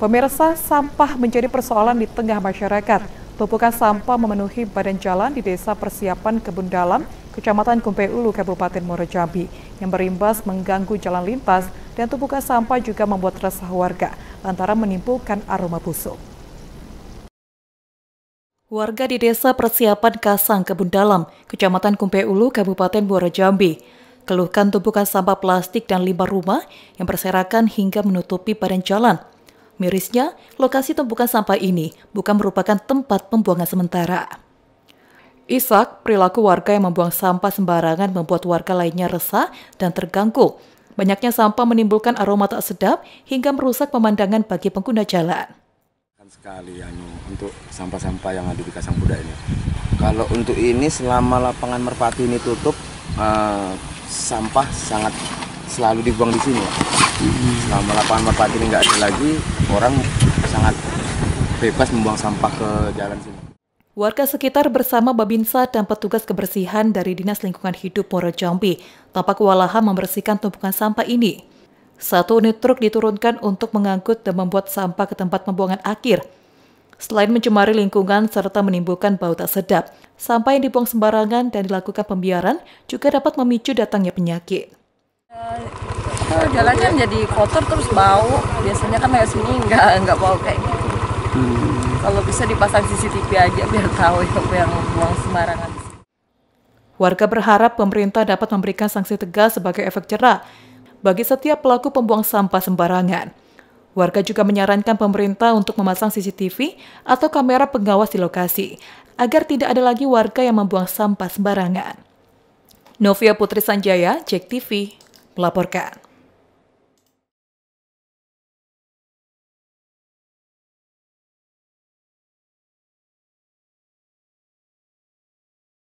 Pemirsa, sampah menjadi persoalan di tengah masyarakat. Tumpukan sampah memenuhi badan jalan di Desa Persiapan Kebun Dalam, Kecamatan Kumpai Ulu, Kabupaten Muara Jambi, yang berimbas mengganggu jalan lintas dan tumpukan sampah juga membuat resah warga lantaran menimbulkan aroma busuk. Warga di Desa Persiapan Kasang Kebun Dalam, Kecamatan Kumpai Ulu, Kabupaten Muara Jambi, keluhkan tumpukan sampah plastik dan limbah rumah yang berserakan hingga menutupi badan jalan Mirisnya, lokasi tumpukan sampah ini bukan merupakan tempat pembuangan sementara. Isak, perilaku warga yang membuang sampah sembarangan membuat warga lainnya resah dan terganggu. Banyaknya sampah menimbulkan aroma tak sedap hingga merusak pemandangan bagi pengguna jalan. Kan sekali anu, untuk sampah-sampah yang ada di Kasang Buda ini. Kalau untuk ini selama lapangan Merpati ini tutup, uh, sampah sangat selalu dibuang di sini. Selama lapangan merpati ini nggak ada lagi, orang sangat bebas membuang sampah ke jalan sini. Warga sekitar bersama Babinsa dan petugas kebersihan dari Dinas Lingkungan Hidup Poro Jambi tampak kewalahan membersihkan tumpukan sampah ini. Satu unit truk diturunkan untuk mengangkut dan membuat sampah ke tempat pembuangan akhir. Selain mencemari lingkungan serta menimbulkan bau tak sedap, sampah yang dibuang sembarangan dan dilakukan pembiaran juga dapat memicu datangnya penyakit. Eh, Oh, jalannya menjadi kotor terus bau biasanya kan kayak sini nggak nggak bau kayak gitu hmm. kalau bisa dipasang CCTV aja biar tahu siapa ya, yang buang sembarangan warga berharap pemerintah dapat memberikan sanksi tegas sebagai efek jerah bagi setiap pelaku pembuang sampah sembarangan. Warga juga menyarankan pemerintah untuk memasang CCTV atau kamera pengawas di lokasi agar tidak ada lagi warga yang membuang sampah sembarangan. Novia Putri Sanjaya, Jek TV, melaporkan.